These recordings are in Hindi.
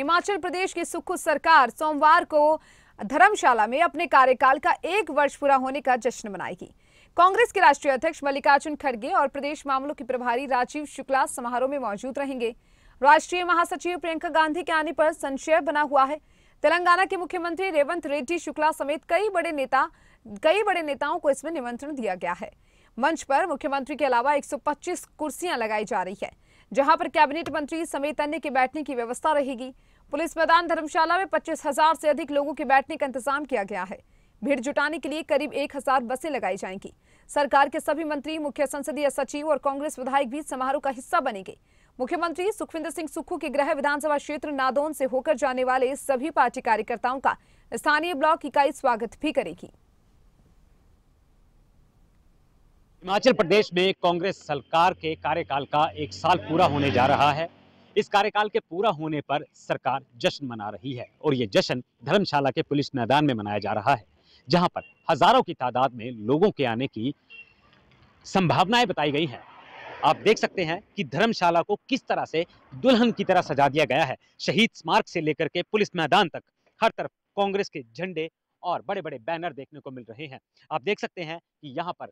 हिमाचल प्रदेश की सुक्खू सरकार सोमवार को धर्मशाला में अपने कार्यकाल का एक वर्ष पूरा होने का जश्न मनाएगी कांग्रेस के राष्ट्रीय अध्यक्ष मल्लिकार्जुन खड़गे और प्रदेश मामलों के प्रभारी राजीव शुक्ला समारोह में मौजूद रहेंगे राष्ट्रीय महासचिव प्रियंका गांधी के आने पर संशय बना हुआ है तेलंगाना के मुख्यमंत्री रेवंत रेड्डी शुक्ला समेत कई बड़े नेता कई बड़े नेताओं को इसमें निमंत्रण दिया गया है मंच पर मुख्यमंत्री के अलावा 125 कुर्सियां लगाई जा रही है जहां पर कैबिनेट मंत्री समेत अन्य के बैठने की व्यवस्था रहेगी पुलिस मैदान धर्मशाला में पच्चीस हजार से अधिक लोगों के बैठने का इंतजाम किया गया है भीड़ जुटाने के लिए करीब एक हजार बसें लगाई जाएंगी सरकार के सभी मंत्री मुख्य संसदीय सचिव और कांग्रेस विधायक भी समारोह का हिस्सा बनेंगे मुख्यमंत्री सुखविंदर सिंह सुक्खू के गृह विधानसभा क्षेत्र नादौन से होकर जाने वाले सभी पार्टी कार्यकर्ताओं का स्थानीय ब्लॉक इकाई स्वागत भी करेगी हिमाचल प्रदेश में कांग्रेस सरकार के कार्यकाल का एक साल पूरा होने जा रहा है इस कार्यकाल के पूरा होने पर सरकार जश्न मना रही है और ये जश्न धर्मशाला के पुलिस मैदान में मनाया जा रहा है जहां पर हजारों की तादाद में लोगों के आने की संभावनाएं बताई गई हैं आप देख सकते हैं कि धर्मशाला को किस तरह से दुल्हन की तरह सजा दिया गया है शहीद स्मारक से लेकर के पुलिस मैदान तक हर तरफ कांग्रेस के झंडे और बड़े बड़े बैनर देखने को मिल रहे हैं आप देख सकते हैं कि यहाँ पर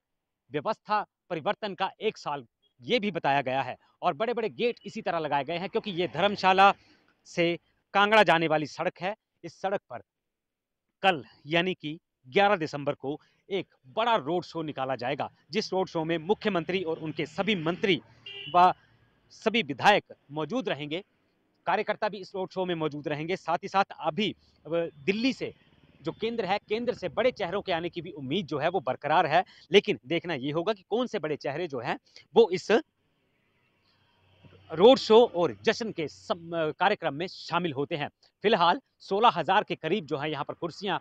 व्यवस्था परिवर्तन का एक साल ये भी बताया गया है और बड़े बड़े गेट इसी तरह लगाए गए हैं क्योंकि ये धर्मशाला से कांगड़ा जाने वाली सड़क है इस सड़क पर कल यानी कि 11 दिसंबर को एक बड़ा रोड शो निकाला जाएगा जिस रोड शो में मुख्यमंत्री और उनके सभी मंत्री व सभी विधायक मौजूद रहेंगे कार्यकर्ता भी इस रोड शो में मौजूद रहेंगे साथ ही साथ अभी दिल्ली से जो केंद्र है केंद्र से बड़े चेहरों के आने की भी उम्मीद जो है वो बरकरार है लेकिन देखना ये होगा कि कौन से बड़े चेहरे जो है वो इस रोड शो और जश्न के कार्यक्रम में शामिल होते हैं फिलहाल सोलह हजार के करीब जो है यहाँ पर कुर्सियाँ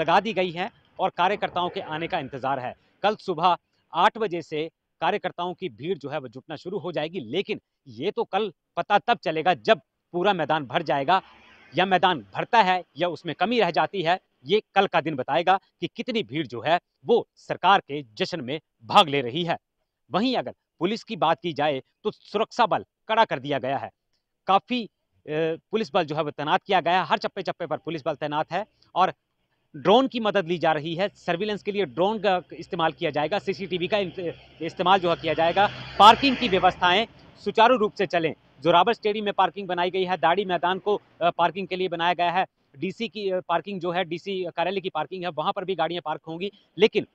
लगा दी गई हैं और कार्यकर्ताओं के आने का इंतजार है कल सुबह आठ बजे से कार्यकर्ताओं की भीड़ जो है वो जुटना शुरू हो जाएगी लेकिन ये तो कल पता तब चलेगा जब पूरा मैदान भर जाएगा या मैदान भरता है या उसमें कमी रह जाती है ये कल का दिन बताएगा कि कितनी भीड़ जो है वो सरकार के जश्न में भाग ले रही है वहीं अगर पुलिस की बात की जाए तो सुरक्षा बल कड़ा कर दिया गया है काफ़ी पुलिस बल जो है वो तैनात किया गया है हर चप्पे चप्पे पर पुलिस बल तैनात है और ड्रोन की मदद ली जा रही है सर्विलेंस के लिए ड्रोन का इस्तेमाल किया जाएगा सीसीटीवी का इस्तेमाल जो है किया जाएगा पार्किंग की व्यवस्थाएं सुचारू रूप से चलें जोराबर स्टेडियम में पार्किंग बनाई गई है दाड़ी मैदान को पार्किंग के लिए बनाया गया है डीसी की पार्किंग जो है डीसी कार्यालय की पार्किंग है वहां पर भी गाड़ियां पार्क होंगी लेकिन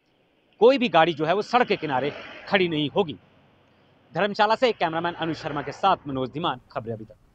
कोई भी गाड़ी जो है वो सड़क के किनारे खड़ी नहीं होगी धर्मशाला से कैमरामैन अनुज शर्मा के साथ मनोज धीमान खबरें अभी तक